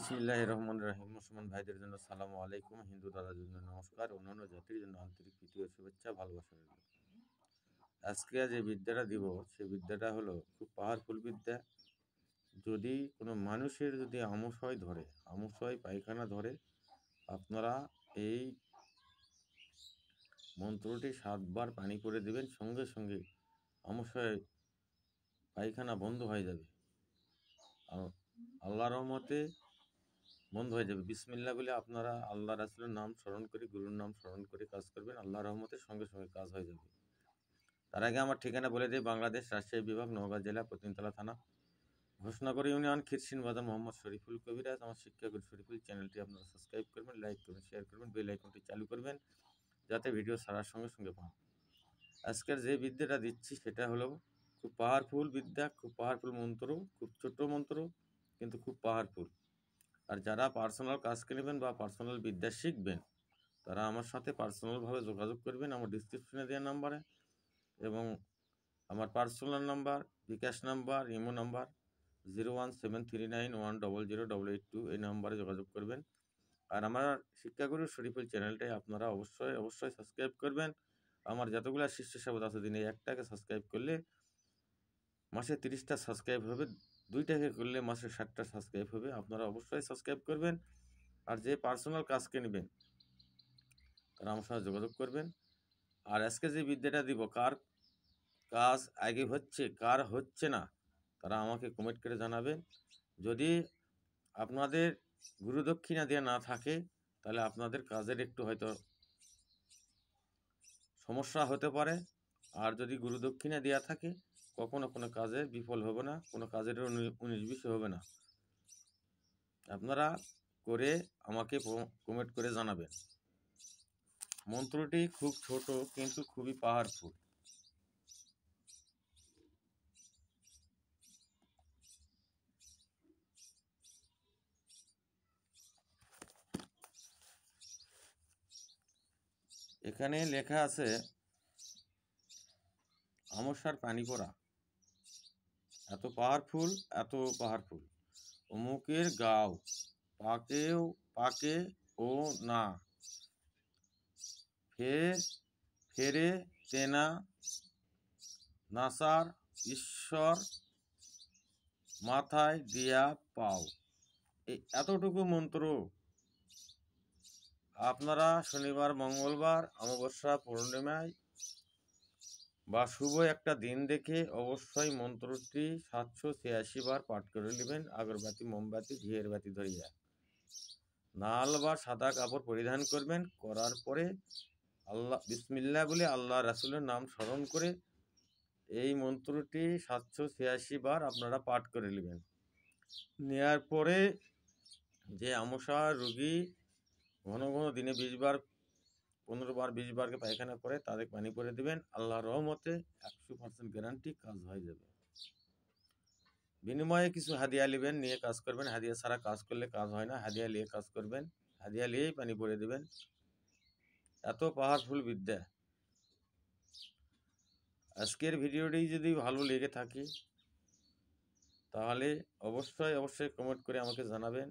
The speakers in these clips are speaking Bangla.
বিসমিল্লাহ রহমান রাহিম মুসলমান ভাইদের জন্য সালাম আলাইকুম হিন্দু দাদার জন্য নমস্কার অন্যান্য জাতির জন্য আন্তরিক প্রীতীয় শুভেচ্ছা ভালোবাসা রইল আজকে যে বিদ্যাটা দিব সেই বিদ্যাটা হলো খুব পাওয়ারফুল বিদ্যা যদি কোনো মানুষের যদি আমুশয় ধরে আমুশয় পায়খানা ধরে আপনারা এই মন্ত্রটি সাতবার পানি করে দেবেন সঙ্গে সঙ্গে আমুশয় পায়খানা বন্ধ হয়ে যাবে আল্লাহর আল্লাহ রহমতে বন্ধ হয়ে যাবে বিসমিল্লা বলে আপনারা আল্লাহ রাসুলের নাম স্মরণ করে গুরুর নাম স্মরণ করে কাজ করবেন আল্লাহ রহমতের সঙ্গে সঙ্গে কাজ হয়ে যাবে তার আগে আমার ঠিকানা বলে দিই বাংলাদেশ রাজশাহী বিভাগ নওগাঁ জেলা প্রতিমতলা থানা ঘোষণাগর ইউনিয়ন খিরসিন বাজার মোহাম্মদ শরীফুল কবিরাজ আমার শিক্ষাগুরু শরীফুল চ্যানেলটি আপনারা সাবস্ক্রাইব করবেন লাইক করবেন শেয়ার করবেন বেল আইকনটি চালু করবেন যাতে ভিডিও সারার সঙ্গে সঙ্গে পান আজকের যে বিদ্যাটা দিচ্ছি সেটা হলো খুব পাওয়ারফুল বিদ্যা খুব পাওয়ারফুল মন্ত্র খুব ছোট মন্ত্র কিন্তু খুব পাওয়ারফুল আর যারা পার্সোনাল কাজ নেবেন বা পার্সোনাল বিদ্যা শিখবেন তারা আমার সাথে পার্সোনালভাবে যোগাযোগ করবেন আমার ডিসক্রিপশনে দেওয়া নাম্বারে এবং আমার personal number bKash number imo number zero one seven three nine one double zero double eight two এই নাম্বারে যোগাযোগ করবেন আর আমার শিক্ষাগুরু শরীফুল চ্যানেলটাই আপনারা অবশ্যই অবশ্যই সাবস্ক্রাইব করবেন আমার যতগুলো শিষ্য সাবত আছে দিনে একটাকে সাবস্ক্রাইব করলে মাসে তিরিশটা সাবস্ক্রাইব হবে দুই টাকা করলে মাসে ষাটটা সাবস্ক্রাইব হবে আপনারা অবশ্যই সাবস্ক্রাইব করবেন আর যে পার্সোনাল কাজকে নেবেন তারা আমার সঙ্গে যোগাযোগ করবেন আর আজকে যে বিদ্যাটা দিব কার কাজ আগে হচ্ছে কার হচ্ছে না তারা আমাকে কমেন্ট করে জানাবেন যদি আপনাদের গুরুদক্ষিণা দেওয়া না থাকে তাহলে আপনাদের কাজের একটু হয়তো সমস্যা হতে পারে আর যদি গুরুদক্ষিণা দেওয়া থাকে কখনো কোনো কাজে বিফল হবে না কোনো কাজের উনিশ বিশ হবে না আপনারা করে আমাকে কমেন্ট করে জানাবেন মন্ত্রটি খুব ছোট কিন্তু খুবই পাহাড়ফুল এখানে লেখা আছে আমসার পানি পড়া এত পাওয়ারফুল এত পাওয়ারফুল অমুকের গাও পাকেও পাকে ও না ফের ফেরে তেনা নাসার ঈশ্বর মাথায় দিয়া পাও এতটুকু মন্ত্র আপনারা শনিবার মঙ্গলবার অমাবস্যা পূর্ণিমায় বা শুভ একটা দিন দেখে অবশ্যই মন্ত্রটি সাতশো ছিয়াশি বার পাঠ করে নেবেন আগরবাতি মোমবাতি ঘিয়ের বাতি ধরিয়া নাল বা সাদা কাপড় পরিধান করবেন করার পরে আল্লাহ বিসমিল্লা বলে আল্লাহ রাসুলের নাম স্মরণ করে এই মন্ত্রটি সাতশো ছিয়াশি বার আপনারা পাঠ করে নেবেন নেয়ার পরে যে আমসা রুগী ঘন ঘন দিনে বিশ বার পনেরো বার বিশ বারকে পায়খানা করে তাদের পানি করে দেবেন আল্লাহ রহমতে একশো পার্সেন্ট গ্যারান্টি কাজ হয়ে যাবে বিনিময়ে কিছু হাদিয়া নেবেন নিয়ে কাজ করবেন হাদিয়া ছাড়া কাজ করলে কাজ হয় না হাদিয়া নিয়ে কাজ করবেন হাদিয়া নিয়েই পানি পরে দেবেন এত পাওয়ারফুল বিদ্যা আজকের ভিডিওটি যদি ভালো লেগে থাকে তাহলে অবশ্যই অবশ্যই কমেন্ট করে আমাকে জানাবেন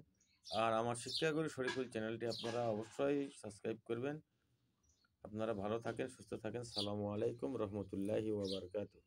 আর আমার শিক্ষাগুরু শরীফুল চ্যানেলটি আপনারা অবশ্যই সাবস্ক্রাইব করবেন আপনারা ভালো থাকেন সুস্থ থাকেন সালামু আলাইকুম রহমতুল্লাহি ওবরকাতু